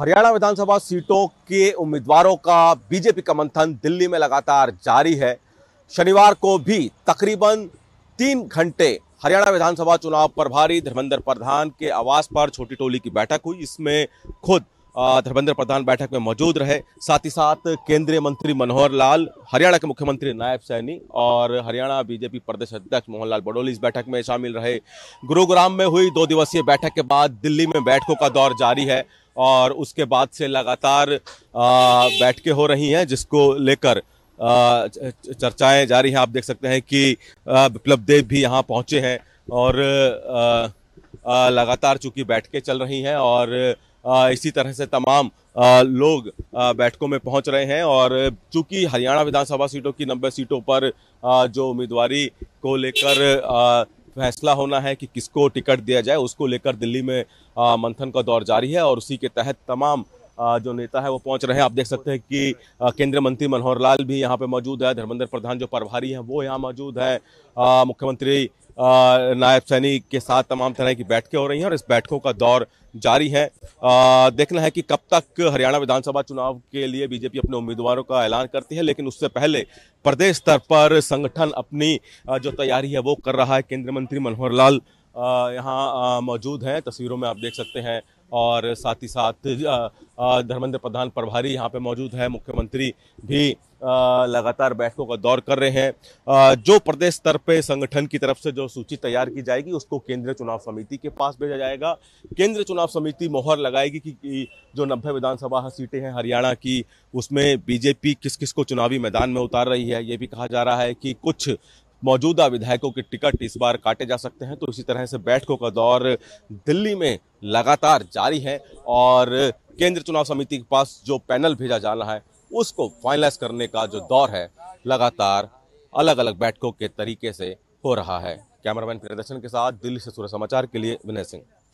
हरियाणा विधानसभा सीटों के उम्मीदवारों का बीजेपी का मंथन दिल्ली में लगातार जारी है शनिवार को भी तकरीबन तीन घंटे हरियाणा विधानसभा चुनाव प्रभारी धर्मेंद्र प्रधान के आवास पर छोटी टोली की बैठक हुई इसमें खुद धर्मेंद्र प्रधान बैठक में मौजूद रहे साथ ही साथ केंद्रीय मंत्री मनोहर लाल हरियाणा के मुख्यमंत्री नायब सैनी और हरियाणा बीजेपी प्रदेश अध्यक्ष मोहनलाल बडोली इस बैठक में शामिल रहे गुरुग्राम में हुई दो दिवसीय बैठक के बाद दिल्ली में बैठकों का दौर जारी है और उसके बाद से लगातार बैठकें हो रही हैं जिसको लेकर चर्चाएं जारी हैं आप देख सकते हैं कि विप्लव देव भी यहाँ पहुँचे हैं और लगातार चूंकि बैठकें चल रही हैं और इसी तरह से तमाम लोग बैठकों में पहुंच रहे हैं और चूंकि हरियाणा विधानसभा सीटों की नब्बे सीटों पर जो उम्मीदवारी को लेकर फैसला होना है कि किसको टिकट दिया जाए उसको लेकर दिल्ली में मंथन का दौर जारी है और उसी के तहत तमाम जो नेता है वो पहुंच रहे हैं आप देख सकते हैं कि केंद्रीय मंत्री मनोहर लाल भी यहाँ पे मौजूद है धर्मेंद्र प्रधान जो प्रभारी हैं वो यहाँ मौजूद है मुख्यमंत्री नायब सैनी के साथ तमाम तरह की बैठकें हो रही हैं और इस बैठकों का दौर जारी है देखना है कि कब तक हरियाणा विधानसभा चुनाव के लिए बीजेपी अपने उम्मीदवारों का ऐलान करती है लेकिन उससे पहले प्रदेश स्तर पर संगठन अपनी जो तैयारी है वो कर रहा है केंद्रीय मंत्री मनोहर लाल यहाँ मौजूद हैं तस्वीरों में आप देख सकते हैं और साथ ही साथ धर्मेंद्र प्रधान प्रभारी यहाँ पे मौजूद है मुख्यमंत्री भी लगातार बैठकों का दौर कर रहे हैं जो प्रदेश स्तर पे संगठन की तरफ से जो सूची तैयार की जाएगी उसको केंद्रीय चुनाव समिति के पास भेजा जाएगा केंद्रीय चुनाव समिति मोहर लगाएगी कि जो नब्बे विधानसभा सीटें हैं हरियाणा की उसमें बीजेपी किस किस को चुनावी मैदान में उतार रही है ये भी कहा जा रहा है कि कुछ मौजूदा विधायकों के टिकट इस बार काटे जा सकते हैं तो इसी तरह से बैठकों का दौर दिल्ली में लगातार जारी है और केंद्र चुनाव समिति के पास जो पैनल भेजा जा रहा है उसको फाइनलाइज करने का जो दौर है लगातार अलग अलग बैठकों के तरीके से हो रहा है कैमरामैन प्रियदर्शन के साथ दिल्ली से सूर्य समाचार के लिए विनय सिंह